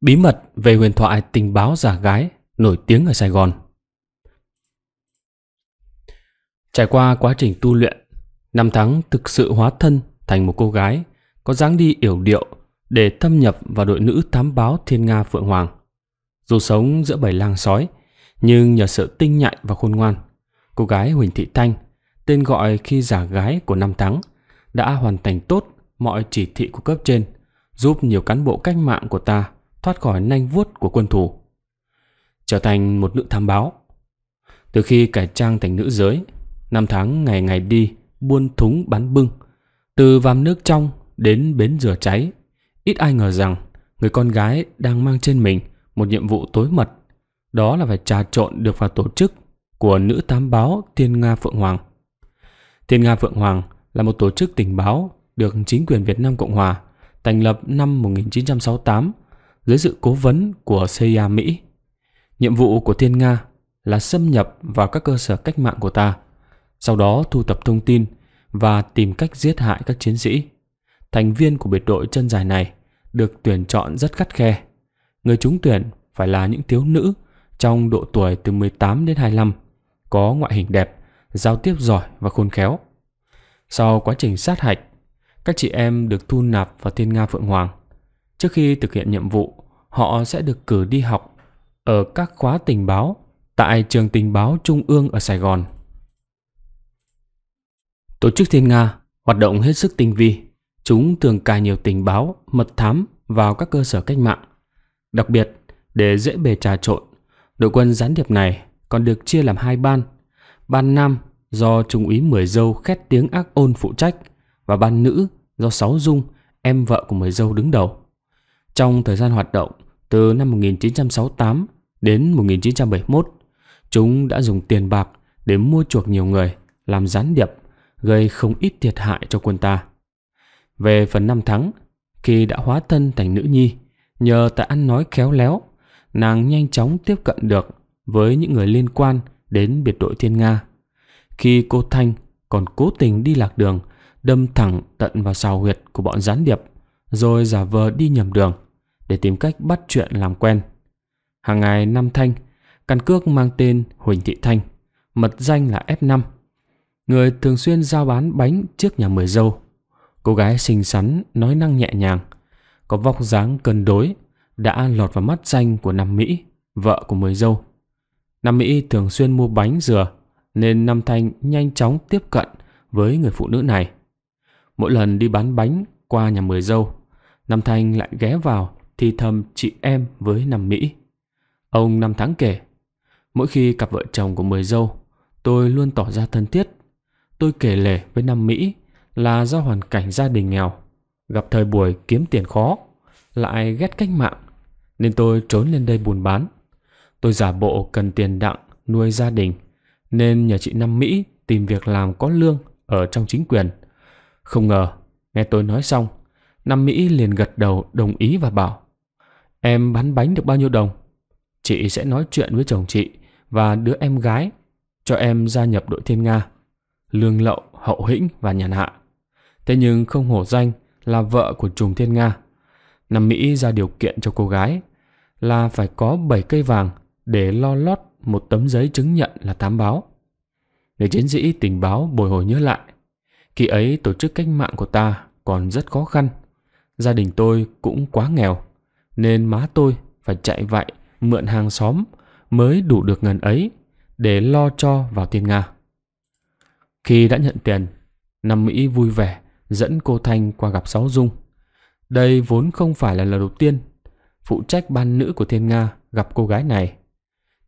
Bí mật về huyền thoại tình báo giả gái nổi tiếng ở Sài Gòn. Trải qua quá trình tu luyện, năm tháng thực sự hóa thân thành một cô gái có dáng đi yểu điệu để thâm nhập vào đội nữ thám báo Thiên Nga Phượng Hoàng. Dù sống giữa bầy lang sói, nhưng nhờ sự tinh nhạy và khôn ngoan, cô gái Huỳnh Thị Thanh, tên gọi khi giả gái của năm tháng, đã hoàn thành tốt mọi chỉ thị của cấp trên, giúp nhiều cán bộ cách mạng của ta thoát khỏi nanh vuốt của quân thủ, trở thành một nữ thám báo. Từ khi cải trang thành nữ giới, năm tháng ngày ngày đi buôn thúng bắn bưng, từ vàm nước trong đến bến rửa cháy, ít ai ngờ rằng người con gái đang mang trên mình một nhiệm vụ tối mật, đó là phải trà trộn được vào tổ chức của nữ tám báo Thiên Nga Phượng Hoàng. Thiên Nga Phượng Hoàng là một tổ chức tình báo được chính quyền Việt Nam Cộng Hòa thành lập năm 1968 dưới sự cố vấn của CIA Mỹ. Nhiệm vụ của Thiên Nga là xâm nhập vào các cơ sở cách mạng của ta, sau đó thu thập thông tin và tìm cách giết hại các chiến sĩ. Thành viên của biệt đội chân dài này được tuyển chọn rất khắt khe. Người trúng tuyển phải là những thiếu nữ trong độ tuổi từ 18 đến 25, có ngoại hình đẹp, giao tiếp giỏi và khôn khéo. Sau quá trình sát hạch, các chị em được thu nạp vào Thiên Nga Phượng Hoàng. Trước khi thực hiện nhiệm vụ, họ sẽ được cử đi học ở các khóa tình báo tại trường tình báo trung ương ở Sài Gòn. Tổ chức Thiên Nga hoạt động hết sức tinh vi, chúng thường cài nhiều tình báo, mật thám vào các cơ sở cách mạng. Đặc biệt, để dễ bề trà trộn, đội quân gián điệp này còn được chia làm hai ban. Ban nam do Trung úy Mười Dâu khét tiếng ác ôn phụ trách và ban nữ do Sáu Dung, em vợ của Mười Dâu đứng đầu. Trong thời gian hoạt động, từ năm 1968 đến 1971, chúng đã dùng tiền bạc để mua chuộc nhiều người, làm gián điệp, gây không ít thiệt hại cho quân ta. Về phần năm tháng, khi đã hóa thân thành nữ nhi, nhờ tài ăn nói khéo léo, nàng nhanh chóng tiếp cận được với những người liên quan đến biệt đội Thiên Nga. Khi cô Thanh còn cố tình đi lạc đường, đâm thẳng tận vào sào huyệt của bọn gián điệp, rồi giả vờ đi nhầm đường để tìm cách bắt chuyện làm quen. Hàng ngày Nam Thanh, căn cước mang tên Huỳnh Thị Thanh, mật danh là F5. Người thường xuyên giao bán bánh trước nhà mười dâu. Cô gái xinh xắn, nói năng nhẹ nhàng, có vóc dáng cân đối, đã lọt vào mắt danh của Nam Mỹ, vợ của mười dâu. Nam Mỹ thường xuyên mua bánh dừa, nên Nam Thanh nhanh chóng tiếp cận với người phụ nữ này. Mỗi lần đi bán bánh qua nhà mười dâu, Nam Thanh lại ghé vào thì thầm chị em với năm Mỹ. Ông năm tháng kể, mỗi khi cặp vợ chồng của mười dâu, tôi luôn tỏ ra thân thiết. Tôi kể lể với năm Mỹ là do hoàn cảnh gia đình nghèo, gặp thời buổi kiếm tiền khó, lại ghét cách mạng, nên tôi trốn lên đây buôn bán. Tôi giả bộ cần tiền đặng nuôi gia đình, nên nhờ chị Năm Mỹ tìm việc làm có lương ở trong chính quyền. Không ngờ, nghe tôi nói xong, Năm Mỹ liền gật đầu đồng ý và bảo Em bán bánh được bao nhiêu đồng? Chị sẽ nói chuyện với chồng chị và đứa em gái cho em gia nhập đội Thiên Nga. Lương lậu, hậu hĩnh và nhàn hạ. Thế nhưng không hổ danh là vợ của trùng Thiên Nga. Nam Mỹ ra điều kiện cho cô gái là phải có 7 cây vàng để lo lót một tấm giấy chứng nhận là tám báo. Người chiến sĩ tình báo bồi hồi nhớ lại. Khi ấy tổ chức cách mạng của ta còn rất khó khăn. Gia đình tôi cũng quá nghèo nên má tôi phải chạy vậy mượn hàng xóm mới đủ được ngần ấy để lo cho vào tiền Nga. Khi đã nhận tiền, Nam Mỹ vui vẻ dẫn cô Thanh qua gặp Sáu Dung. Đây vốn không phải là lần đầu tiên phụ trách ban nữ của Thiên Nga gặp cô gái này.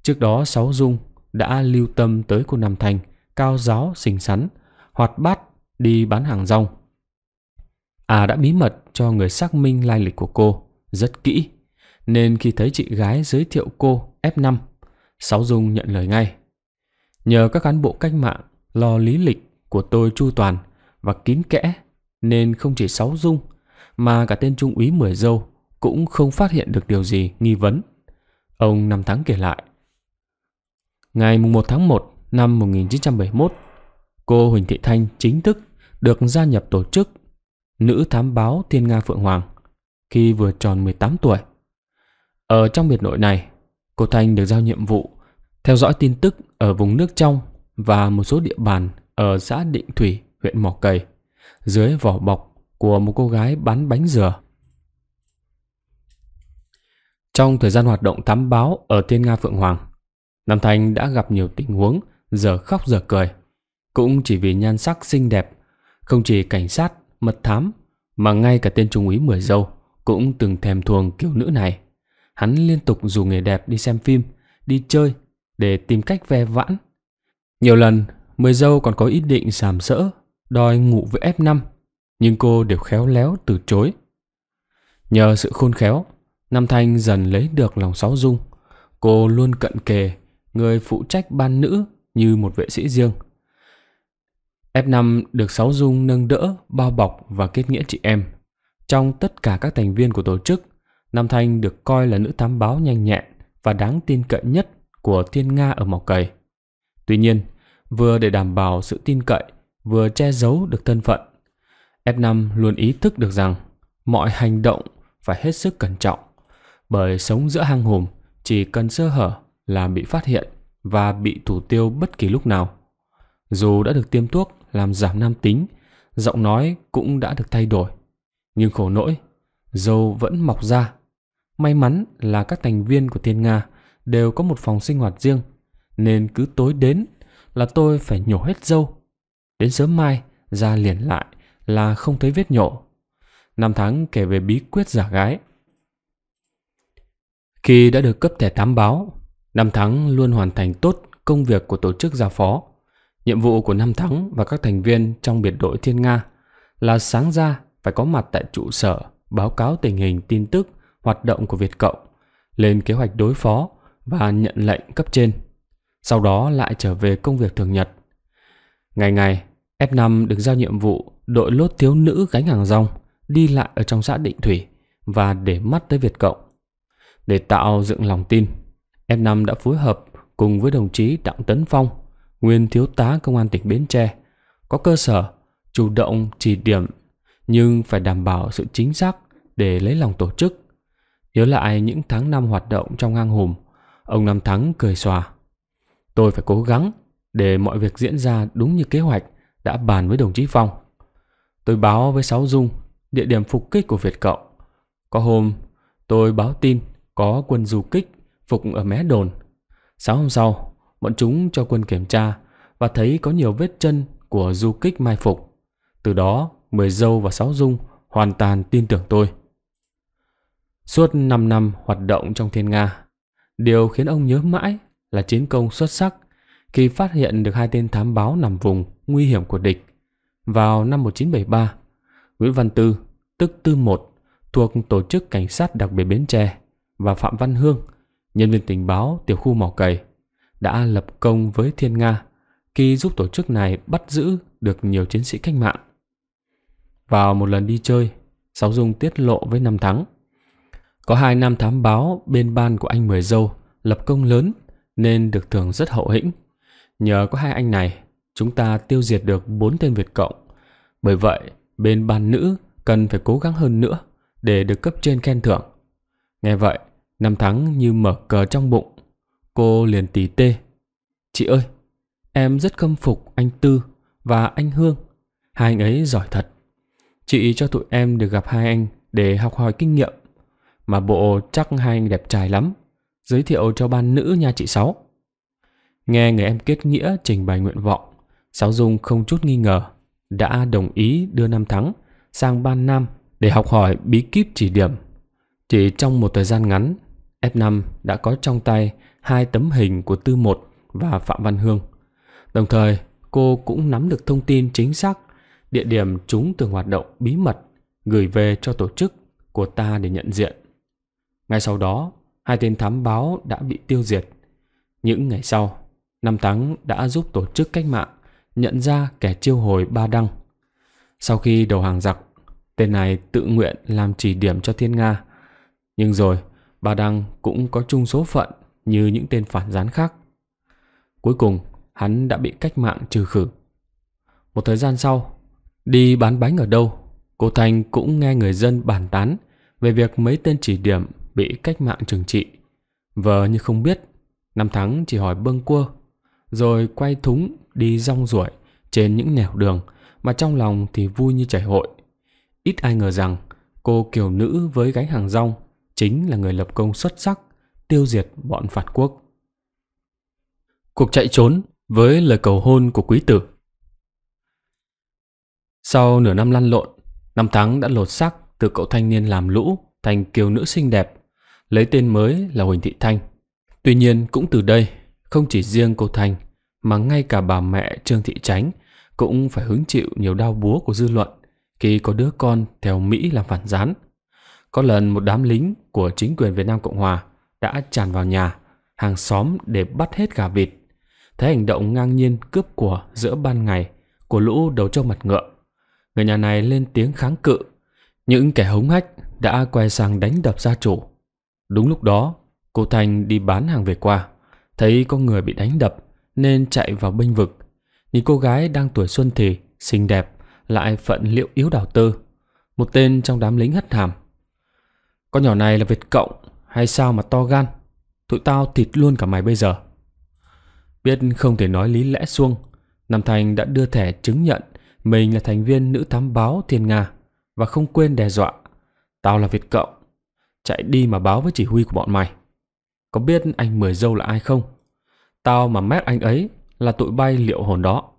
Trước đó Sáu Dung đã lưu tâm tới cô Nam thành cao giáo, xinh xắn, hoạt bát đi bán hàng rong. À đã bí mật cho người xác minh lai lịch của cô rất kỹ, nên khi thấy chị gái giới thiệu cô F5, Sáu Dung nhận lời ngay. Nhờ các cán bộ cách mạng lo lý lịch của tôi chu toàn và kín kẽ, nên không chỉ Sáu Dung mà cả tên trung úy Mười Dâu cũng không phát hiện được điều gì nghi vấn. Ông năm tháng kể lại. Ngày 1 tháng 1 năm 1971, cô Huỳnh Thị Thanh chính thức được gia nhập tổ chức Nữ Thám Báo Thiên Nga Phượng Hoàng – khi vừa tròn 18 tuổi. Ở trong biệt nội này, cô Thanh được giao nhiệm vụ theo dõi tin tức ở vùng nước trong và một số địa bàn ở xã Định Thủy, huyện Mỏ Cầy, dưới vỏ bọc của một cô gái bán bánh dừa. Trong thời gian hoạt động thám báo ở Thiên Nga Phượng Hoàng, Nam Thanh đã gặp nhiều tình huống giờ khóc giờ cười. Cũng chỉ vì nhan sắc xinh đẹp, không chỉ cảnh sát, mật thám mà ngay cả tên trung úy mười dâu cũng từng thèm thuồng kiểu nữ này. Hắn liên tục dù người đẹp đi xem phim, đi chơi để tìm cách ve vãn. Nhiều lần, mười dâu còn có ý định sàm sỡ, đòi ngủ với F5, nhưng cô đều khéo léo từ chối. Nhờ sự khôn khéo, Nam Thanh dần lấy được lòng Sáu Dung. Cô luôn cận kề, người phụ trách ban nữ như một vệ sĩ riêng. F5 được Sáu Dung nâng đỡ, bao bọc và kết nghĩa chị em – trong tất cả các thành viên của tổ chức, Nam Thanh được coi là nữ thám báo nhanh nhẹn và đáng tin cậy nhất của Thiên Nga ở Mỏ Cầy. Tuy nhiên, vừa để đảm bảo sự tin cậy, vừa che giấu được thân phận, F 5 luôn ý thức được rằng mọi hành động phải hết sức cẩn trọng, bởi sống giữa hang hùm chỉ cần sơ hở là bị phát hiện và bị thủ tiêu bất kỳ lúc nào. Dù đã được tiêm thuốc làm giảm nam tính, giọng nói cũng đã được thay đổi nhưng khổ nỗi, dâu vẫn mọc ra. May mắn là các thành viên của Thiên Nga đều có một phòng sinh hoạt riêng, nên cứ tối đến là tôi phải nhổ hết dâu. Đến sớm mai, ra liền lại là không thấy vết nhổ. Năm tháng kể về bí quyết giả gái. Khi đã được cấp thẻ tám báo, năm tháng luôn hoàn thành tốt công việc của tổ chức gia phó. Nhiệm vụ của năm tháng và các thành viên trong biệt đội Thiên Nga là sáng ra phải có mặt tại trụ sở báo cáo tình hình tin tức hoạt động của Việt Cộng, lên kế hoạch đối phó và nhận lệnh cấp trên. Sau đó lại trở về công việc thường nhật. Ngày ngày, F5 được giao nhiệm vụ đội lốt thiếu nữ gánh hàng rong đi lại ở trong xã Định Thủy và để mắt tới Việt Cộng. Để tạo dựng lòng tin, F5 đã phối hợp cùng với đồng chí Đặng Tấn Phong, nguyên thiếu tá công an tỉnh Bến Tre, có cơ sở chủ động chỉ điểm nhưng phải đảm bảo sự chính xác để lấy lòng tổ chức. Nhớ lại những tháng năm hoạt động trong ngang hùm, ông Năm Thắng cười xòa. Tôi phải cố gắng để mọi việc diễn ra đúng như kế hoạch đã bàn với đồng chí Phong. Tôi báo với Sáu Dung địa điểm phục kích của Việt Cộng. Có hôm tôi báo tin có quân du kích phục ở mé đồn. Sáng hôm sau, bọn chúng cho quân kiểm tra và thấy có nhiều vết chân của du kích mai phục. Từ đó, Mười Dâu và Sáu Dung hoàn toàn tin tưởng tôi. Suốt 5 năm hoạt động trong Thiên Nga, điều khiến ông nhớ mãi là chiến công xuất sắc khi phát hiện được hai tên thám báo nằm vùng nguy hiểm của địch. Vào năm 1973, Nguyễn Văn Tư, tức Tư Một, thuộc Tổ chức Cảnh sát đặc biệt Bến Tre và Phạm Văn Hương, nhân viên tình báo tiểu khu Mỏ Cầy, đã lập công với Thiên Nga khi giúp tổ chức này bắt giữ được nhiều chiến sĩ cách mạng. Vào một lần đi chơi, Sáu Dung tiết lộ với năm thắng. Có hai năm thám báo bên ban của anh Mười Dâu lập công lớn nên được thưởng rất hậu hĩnh. Nhờ có hai anh này, chúng ta tiêu diệt được bốn tên Việt Cộng. Bởi vậy, bên ban nữ cần phải cố gắng hơn nữa để được cấp trên khen thưởng. Nghe vậy, Năm Thắng như mở cờ trong bụng. Cô liền tỉ tê. Chị ơi, em rất khâm phục anh Tư và anh Hương. Hai anh ấy giỏi thật. Chị cho tụi em được gặp hai anh để học hỏi kinh nghiệm. Mà bộ chắc hai anh đẹp trai lắm. Giới thiệu cho ban nữ nha chị Sáu. Nghe người em kết nghĩa trình bày nguyện vọng, Sáu Dung không chút nghi ngờ, đã đồng ý đưa Nam Thắng sang ban Nam để học hỏi bí kíp chỉ điểm. Chỉ trong một thời gian ngắn, f năm đã có trong tay hai tấm hình của Tư Một và Phạm Văn Hương. Đồng thời, cô cũng nắm được thông tin chính xác địa điểm chúng từng hoạt động bí mật gửi về cho tổ chức của ta để nhận diện. Ngay sau đó, hai tên thám báo đã bị tiêu diệt. Những ngày sau, Năm tháng đã giúp tổ chức cách mạng nhận ra kẻ chiêu hồi Ba Đăng. Sau khi đầu hàng giặc, tên này tự nguyện làm chỉ điểm cho Thiên Nga. Nhưng rồi, Ba Đăng cũng có chung số phận như những tên phản gián khác. Cuối cùng, hắn đã bị cách mạng trừ khử. Một thời gian sau, Đi bán bánh ở đâu? Cô Thanh cũng nghe người dân bàn tán về việc mấy tên chỉ điểm bị cách mạng trừng trị. Vờ như không biết, năm tháng chỉ hỏi bâng cua, rồi quay thúng đi rong ruổi trên những nẻo đường mà trong lòng thì vui như chảy hội. Ít ai ngờ rằng cô kiều nữ với gánh hàng rong chính là người lập công xuất sắc tiêu diệt bọn phản quốc. Cuộc chạy trốn với lời cầu hôn của quý tử sau nửa năm lăn lộn, năm tháng đã lột xác từ cậu thanh niên làm lũ thành kiều nữ xinh đẹp, lấy tên mới là Huỳnh Thị Thanh. Tuy nhiên cũng từ đây, không chỉ riêng cô Thanh, mà ngay cả bà mẹ Trương Thị Tránh cũng phải hứng chịu nhiều đau búa của dư luận khi có đứa con theo Mỹ làm phản gián. Có lần một đám lính của chính quyền Việt Nam Cộng Hòa đã tràn vào nhà, hàng xóm để bắt hết gà vịt. Thấy hành động ngang nhiên cướp của giữa ban ngày của lũ đầu trâu mặt ngựa, người nhà này lên tiếng kháng cự. Những kẻ hống hách đã quay sang đánh đập gia chủ. Đúng lúc đó, cô Thanh đi bán hàng về qua, thấy có người bị đánh đập nên chạy vào bênh vực. Nhìn cô gái đang tuổi xuân thì, xinh đẹp, lại phận liệu yếu đào tư. Một tên trong đám lính hất hàm. Con nhỏ này là Việt Cộng hay sao mà to gan? Tụi tao thịt luôn cả mày bây giờ. Biết không thể nói lý lẽ xuông, Nam Thành đã đưa thẻ chứng nhận mình là thành viên nữ thám báo Thiên Nga và không quên đe dọa. Tao là Việt Cộng. Chạy đi mà báo với chỉ huy của bọn mày. Có biết anh Mười Dâu là ai không? Tao mà mép anh ấy là tụi bay liệu hồn đó.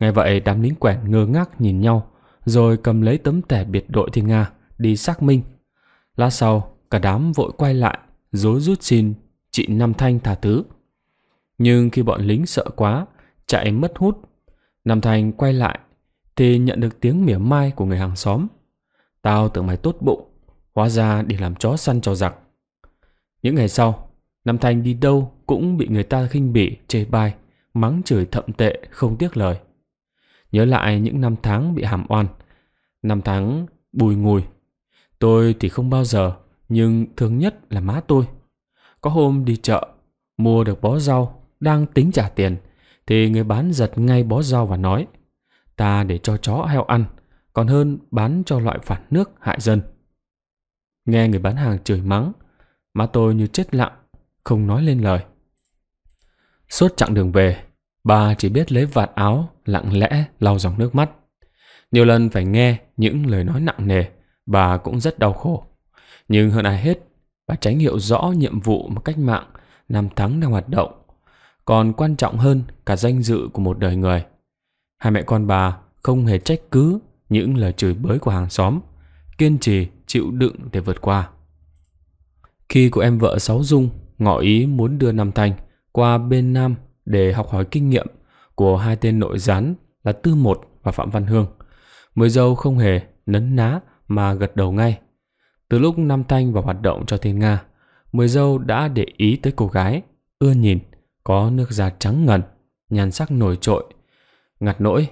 Nghe vậy đám lính quèn ngơ ngác nhìn nhau rồi cầm lấy tấm thẻ biệt đội Thiên Nga đi xác minh. Lát sau cả đám vội quay lại dối rút xin chị Nam Thanh thả thứ. Nhưng khi bọn lính sợ quá chạy mất hút Nam Thanh quay lại thì nhận được tiếng mỉa mai của người hàng xóm. Tao tưởng mày tốt bụng, hóa ra đi làm chó săn cho giặc. Những ngày sau, Nam Thanh đi đâu cũng bị người ta khinh bỉ, chê bai, mắng chửi thậm tệ, không tiếc lời. Nhớ lại những năm tháng bị hàm oan, năm tháng bùi ngùi. Tôi thì không bao giờ, nhưng thương nhất là má tôi. Có hôm đi chợ, mua được bó rau, đang tính trả tiền, thì người bán giật ngay bó rau và nói – ta để cho chó heo ăn, còn hơn bán cho loại phản nước hại dân. Nghe người bán hàng chửi mắng, má tôi như chết lặng, không nói lên lời. Suốt chặng đường về, bà chỉ biết lấy vạt áo lặng lẽ lau dòng nước mắt. Nhiều lần phải nghe những lời nói nặng nề, bà cũng rất đau khổ. Nhưng hơn ai hết, bà tránh hiểu rõ nhiệm vụ mà cách mạng năm tháng đang hoạt động. Còn quan trọng hơn cả danh dự của một đời người. Hai mẹ con bà không hề trách cứ những lời chửi bới của hàng xóm, kiên trì chịu đựng để vượt qua. Khi cô em vợ Sáu Dung ngỏ ý muốn đưa Nam Thanh qua bên Nam để học hỏi kinh nghiệm của hai tên nội gián là Tư Một và Phạm Văn Hương, mười dâu không hề nấn ná mà gật đầu ngay. Từ lúc Nam Thanh vào hoạt động cho Thiên Nga, Mười dâu đã để ý tới cô gái, ưa nhìn, có nước da trắng ngần, nhan sắc nổi trội, Ngặt nỗi,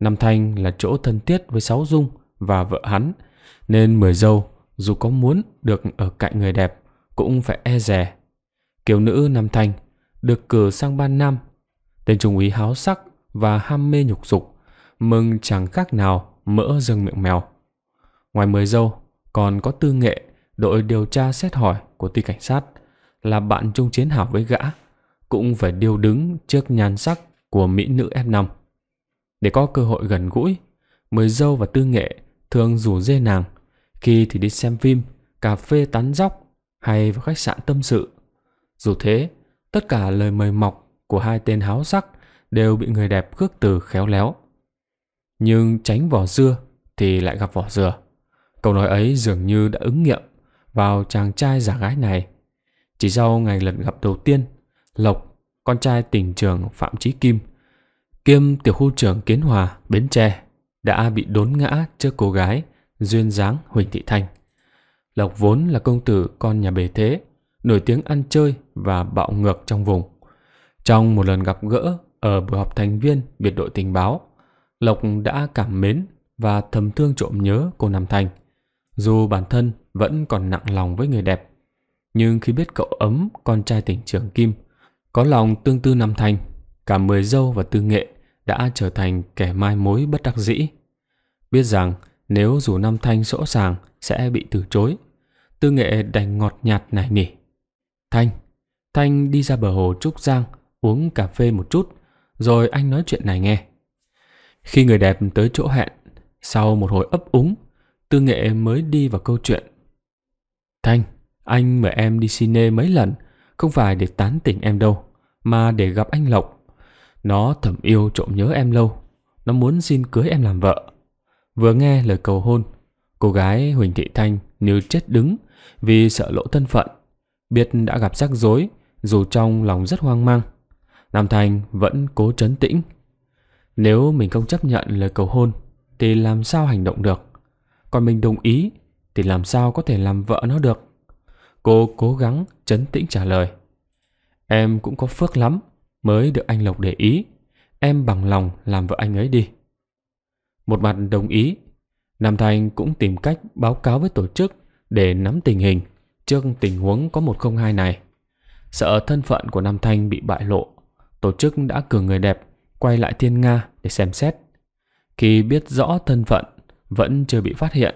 Nam Thanh là chỗ thân thiết với Sáu Dung và vợ hắn, nên mười dâu dù có muốn được ở cạnh người đẹp cũng phải e dè. Kiều nữ Nam Thanh được cử sang ban năm, tên trung úy háo sắc và ham mê nhục dục, mừng chẳng khác nào mỡ dâng miệng mèo. Ngoài mười dâu, còn có tư nghệ đội điều tra xét hỏi của ti cảnh sát là bạn chung chiến hảo với gã cũng phải điêu đứng trước nhan sắc của mỹ nữ F5. Để có cơ hội gần gũi, mời dâu và tư nghệ thường rủ dê nàng, khi thì đi xem phim, cà phê tán dóc hay vào khách sạn tâm sự. Dù thế, tất cả lời mời mọc của hai tên háo sắc đều bị người đẹp khước từ khéo léo. Nhưng tránh vỏ dưa thì lại gặp vỏ dừa. Câu nói ấy dường như đã ứng nghiệm vào chàng trai giả gái này. Chỉ sau ngày lần gặp đầu tiên, Lộc, con trai tỉnh trường Phạm Chí Kim, kiêm tiểu khu trưởng Kiến Hòa, Bến Tre đã bị đốn ngã trước cô gái duyên dáng Huỳnh Thị Thanh. Lộc vốn là công tử con nhà bề thế, nổi tiếng ăn chơi và bạo ngược trong vùng. Trong một lần gặp gỡ ở buổi họp thành viên biệt đội tình báo, Lộc đã cảm mến và thầm thương trộm nhớ cô Nam Thanh. Dù bản thân vẫn còn nặng lòng với người đẹp, nhưng khi biết cậu ấm con trai tỉnh trưởng Kim, có lòng tương tư Nam Thanh, cả mười dâu và tư nghệ đã trở thành kẻ mai mối bất đắc dĩ. Biết rằng nếu dù Nam Thanh rõ ràng sẽ bị từ chối, Tư Nghệ đành ngọt nhạt nài nỉ. Thanh, Thanh đi ra bờ hồ Trúc Giang uống cà phê một chút, rồi anh nói chuyện này nghe. Khi người đẹp tới chỗ hẹn, sau một hồi ấp úng, Tư Nghệ mới đi vào câu chuyện. Thanh, anh mời em đi cine mấy lần, không phải để tán tỉnh em đâu, mà để gặp anh Lộc. Nó thầm yêu trộm nhớ em lâu, nó muốn xin cưới em làm vợ. Vừa nghe lời cầu hôn, cô gái Huỳnh Thị Thanh níu chết đứng vì sợ lỗ thân phận. Biết đã gặp rắc rối, dù trong lòng rất hoang mang. Nam Thành vẫn cố trấn tĩnh. Nếu mình không chấp nhận lời cầu hôn, thì làm sao hành động được? Còn mình đồng ý, thì làm sao có thể làm vợ nó được? Cô cố gắng trấn tĩnh trả lời. Em cũng có phước lắm mới được anh Lộc để ý, em bằng lòng làm vợ anh ấy đi. Một mặt đồng ý, Nam Thành cũng tìm cách báo cáo với tổ chức để nắm tình hình trước tình huống có 102 này. Sợ thân phận của Nam Thanh bị bại lộ, tổ chức đã cử người đẹp quay lại Thiên Nga để xem xét. Khi biết rõ thân phận vẫn chưa bị phát hiện,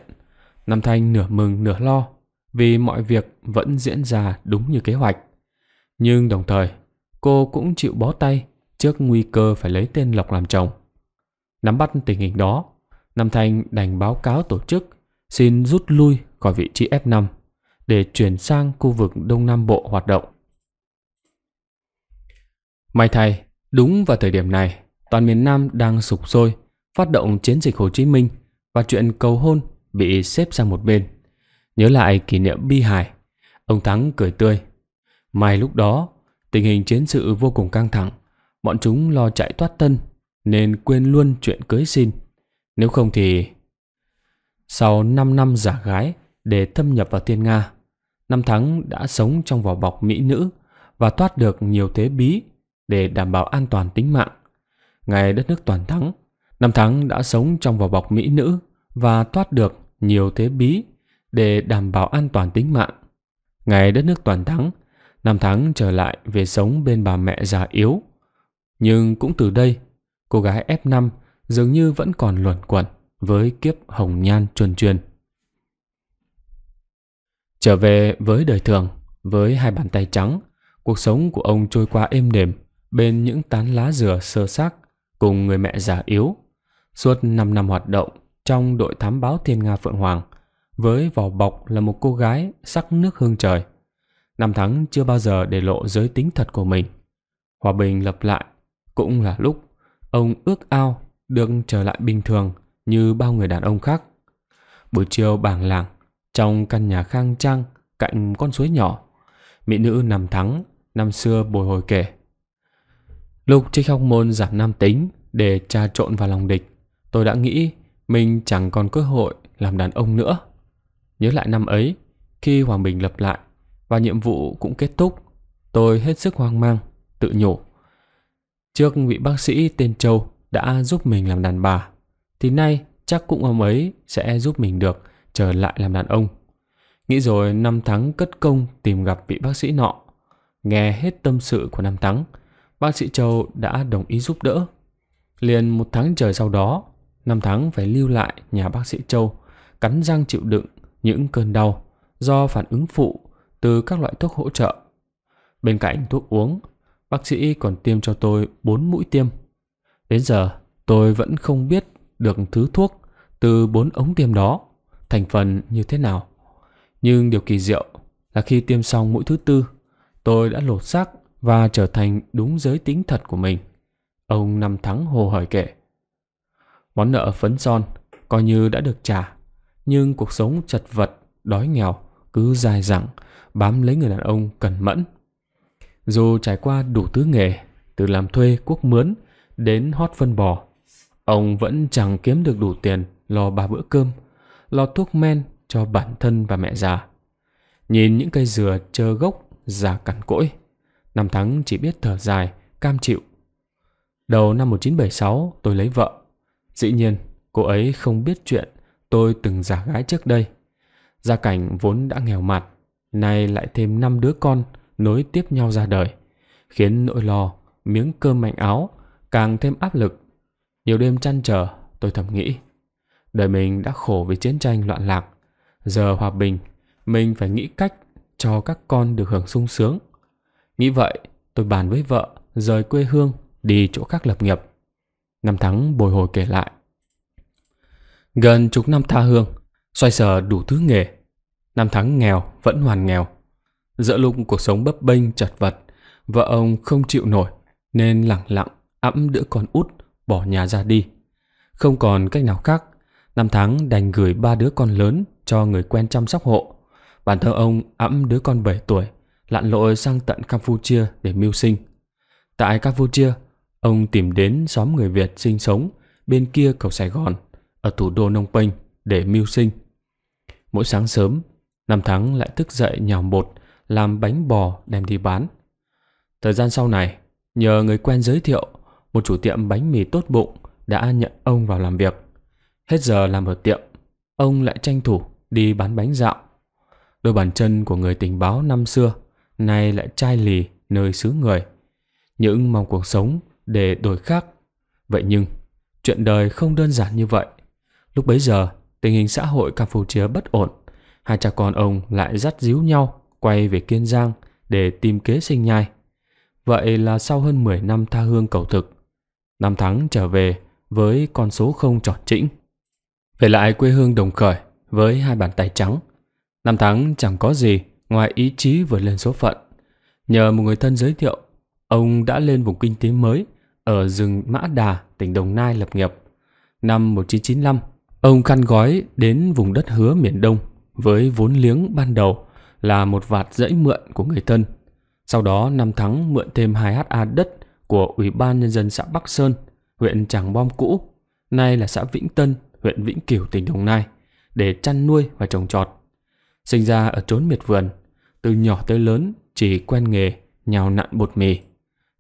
Nam Thanh nửa mừng nửa lo vì mọi việc vẫn diễn ra đúng như kế hoạch. Nhưng đồng thời cô cũng chịu bó tay trước nguy cơ phải lấy tên Lộc làm chồng. Nắm bắt tình hình đó, Nam Thanh đành báo cáo tổ chức xin rút lui khỏi vị trí F5 để chuyển sang khu vực Đông Nam Bộ hoạt động. May thay, đúng vào thời điểm này, toàn miền Nam đang sục sôi, phát động chiến dịch Hồ Chí Minh và chuyện cầu hôn bị xếp sang một bên. Nhớ lại kỷ niệm bi hài, ông Thắng cười tươi. May lúc đó Tình hình chiến sự vô cùng căng thẳng, bọn chúng lo chạy thoát thân nên quên luôn chuyện cưới xin. Nếu không thì... Sau 5 năm giả gái để thâm nhập vào thiên Nga, năm tháng đã sống trong vỏ bọc mỹ nữ và thoát được nhiều thế bí để đảm bảo an toàn tính mạng. Ngày đất nước toàn thắng, năm tháng đã sống trong vỏ bọc mỹ nữ và thoát được nhiều thế bí để đảm bảo an toàn tính mạng. Ngày đất nước toàn thắng năm tháng trở lại về sống bên bà mẹ già yếu. Nhưng cũng từ đây, cô gái F5 dường như vẫn còn luẩn quẩn với kiếp hồng nhan chuồn truyền. Trở về với đời thường, với hai bàn tay trắng, cuộc sống của ông trôi qua êm đềm bên những tán lá dừa sơ xác cùng người mẹ già yếu. Suốt 5 năm hoạt động trong đội thám báo Thiên Nga Phượng Hoàng, với vỏ bọc là một cô gái sắc nước hương trời. Năm tháng chưa bao giờ để lộ giới tính thật của mình. Hòa bình lập lại cũng là lúc ông ước ao được trở lại bình thường như bao người đàn ông khác. Buổi chiều bảng làng trong căn nhà khang trang cạnh con suối nhỏ, mỹ nữ nằm thắng năm xưa bồi hồi kể. Lúc Trích Học Môn giảm nam tính để trà trộn vào lòng địch, tôi đã nghĩ mình chẳng còn cơ hội làm đàn ông nữa. Nhớ lại năm ấy, khi Hoàng Bình lập lại và nhiệm vụ cũng kết thúc. Tôi hết sức hoang mang, tự nhủ. Trước vị bác sĩ tên Châu đã giúp mình làm đàn bà, thì nay chắc cũng ông ấy sẽ giúp mình được trở lại làm đàn ông. Nghĩ rồi năm tháng cất công tìm gặp vị bác sĩ nọ. Nghe hết tâm sự của năm tháng, bác sĩ Châu đã đồng ý giúp đỡ. Liền một tháng trời sau đó, năm tháng phải lưu lại nhà bác sĩ Châu, cắn răng chịu đựng những cơn đau do phản ứng phụ từ các loại thuốc hỗ trợ. Bên cạnh thuốc uống, bác sĩ còn tiêm cho tôi 4 mũi tiêm. Đến giờ, tôi vẫn không biết được thứ thuốc từ 4 ống tiêm đó, thành phần như thế nào. Nhưng điều kỳ diệu là khi tiêm xong mũi thứ tư, tôi đã lột xác và trở thành đúng giới tính thật của mình. Ông Năm tháng hồ hởi kể. Món nợ phấn son coi như đã được trả, nhưng cuộc sống chật vật, đói nghèo cứ dài dẳng bám lấy người đàn ông cẩn mẫn. Dù trải qua đủ thứ nghề, từ làm thuê cuốc mướn đến hót phân bò, ông vẫn chẳng kiếm được đủ tiền lo ba bữa cơm, lo thuốc men cho bản thân và mẹ già. Nhìn những cây dừa trơ gốc, già cằn cỗi, năm tháng chỉ biết thở dài, cam chịu. Đầu năm 1976 tôi lấy vợ. Dĩ nhiên, cô ấy không biết chuyện tôi từng giả gái trước đây. Gia cảnh vốn đã nghèo mặt, nay lại thêm năm đứa con nối tiếp nhau ra đời, khiến nỗi lo, miếng cơm manh áo càng thêm áp lực. Nhiều đêm chăn trở, tôi thầm nghĩ, đời mình đã khổ vì chiến tranh loạn lạc, giờ hòa bình, mình phải nghĩ cách cho các con được hưởng sung sướng. Nghĩ vậy, tôi bàn với vợ rời quê hương đi chỗ khác lập nghiệp. Năm tháng bồi hồi kể lại. Gần chục năm tha hương, xoay sở đủ thứ nghề, Năm tháng nghèo vẫn hoàn nghèo. Giữa lúc cuộc sống bấp bênh chật vật, vợ ông không chịu nổi nên lặng lặng ẵm đứa con út bỏ nhà ra đi. Không còn cách nào khác, năm tháng đành gửi ba đứa con lớn cho người quen chăm sóc hộ. Bản thân ông ẵm đứa con 7 tuổi, lặn lội sang tận Campuchia để mưu sinh. Tại Campuchia, ông tìm đến xóm người Việt sinh sống bên kia cầu Sài Gòn, ở thủ đô Nông Penh để mưu sinh. Mỗi sáng sớm, Năm Thắng lại thức dậy nhào bột, làm bánh bò đem đi bán. Thời gian sau này, nhờ người quen giới thiệu, một chủ tiệm bánh mì tốt bụng đã nhận ông vào làm việc. Hết giờ làm ở tiệm, ông lại tranh thủ đi bán bánh dạo. Đôi bàn chân của người tình báo năm xưa nay lại chai lì nơi xứ người. Những mong cuộc sống để đổi khác. Vậy nhưng, chuyện đời không đơn giản như vậy. Lúc bấy giờ, tình hình xã hội Campuchia bất ổn hai cha con ông lại dắt díu nhau quay về Kiên Giang để tìm kế sinh nhai. Vậy là sau hơn 10 năm tha hương cầu thực, năm tháng trở về với con số không trọt chỉnh. Về lại quê hương Đồng Khởi với hai bàn tay trắng, năm tháng chẳng có gì ngoài ý chí vượt lên số phận. Nhờ một người thân giới thiệu, ông đã lên vùng kinh tế mới ở rừng Mã Đà, tỉnh Đồng Nai lập nghiệp. Năm 1995, ông khăn gói đến vùng đất hứa miền Đông với vốn liếng ban đầu là một vạt dãy mượn của người thân. Sau đó năm tháng mượn thêm 2 ha đất của Ủy ban Nhân dân xã Bắc Sơn, huyện Tràng Bom cũ, nay là xã Vĩnh Tân, huyện Vĩnh Kiều, tỉnh Đồng Nai, để chăn nuôi và trồng trọt. Sinh ra ở trốn miệt vườn, từ nhỏ tới lớn chỉ quen nghề nhào nặn bột mì.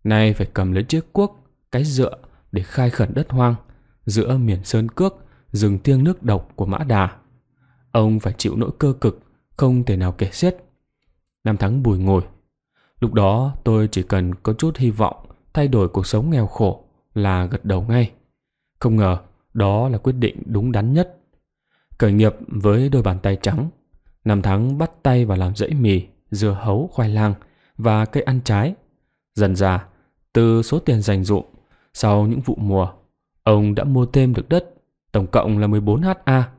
Nay phải cầm lấy chiếc cuốc, cái dựa để khai khẩn đất hoang giữa miền sơn cước, rừng thiêng nước độc của Mã Đà. Ông phải chịu nỗi cơ cực, không thể nào kể xiết. Năm tháng bùi ngồi. Lúc đó tôi chỉ cần có chút hy vọng thay đổi cuộc sống nghèo khổ là gật đầu ngay. Không ngờ đó là quyết định đúng đắn nhất. Khởi nghiệp với đôi bàn tay trắng, năm tháng bắt tay vào làm dãy mì, dưa hấu, khoai lang và cây ăn trái. Dần ra, từ số tiền dành dụm, sau những vụ mùa, ông đã mua thêm được đất, tổng cộng là 14 ha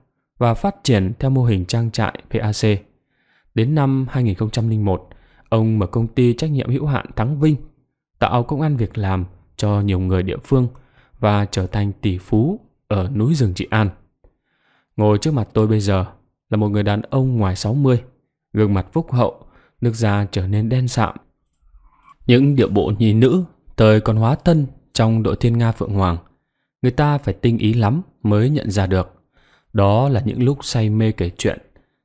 và phát triển theo mô hình trang trại PAC. Đến năm 2001, ông mở công ty trách nhiệm hữu hạn Thắng Vinh, tạo công an việc làm cho nhiều người địa phương và trở thành tỷ phú ở núi rừng Trị An. Ngồi trước mặt tôi bây giờ là một người đàn ông ngoài 60, gương mặt phúc hậu, nước da trở nên đen sạm. Những điệu bộ nhí nữ thời còn hóa thân trong đội thiên Nga Phượng Hoàng, người ta phải tinh ý lắm mới nhận ra được. Đó là những lúc say mê kể chuyện,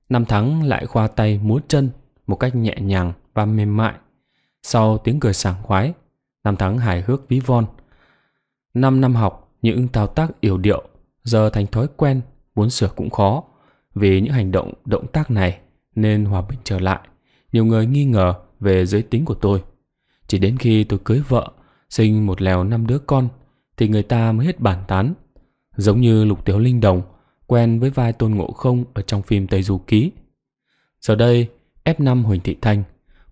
Nam Thắng lại khoa tay múa chân một cách nhẹ nhàng và mềm mại. Sau tiếng cười sảng khoái, Nam Thắng hài hước ví von. Năm năm học, những thao tác yểu điệu giờ thành thói quen, muốn sửa cũng khó. Vì những hành động động tác này nên hòa bình trở lại. Nhiều người nghi ngờ về giới tính của tôi. Chỉ đến khi tôi cưới vợ, sinh một lèo năm đứa con thì người ta mới hết bản tán. Giống như Lục tiểu Linh Đồng – quen với vai Tôn Ngộ Không ở trong phim Tây Du Ký. Giờ đây, F5 Huỳnh Thị Thanh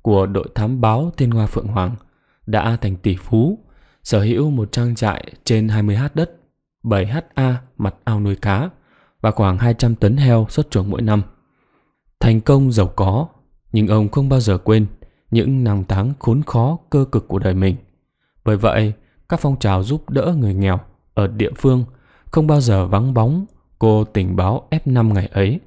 của đội thám báo thiên Hoa Phượng Hoàng đã thành tỷ phú, sở hữu một trang trại trên 20 ha đất, 7 ha mặt ao nuôi cá và khoảng 200 tấn heo xuất chuồng mỗi năm. Thành công giàu có, nhưng ông không bao giờ quên những năm tháng khốn khó cơ cực của đời mình. Bởi vậy, các phong trào giúp đỡ người nghèo ở địa phương không bao giờ vắng bóng Cô tình báo F5 ngày ấy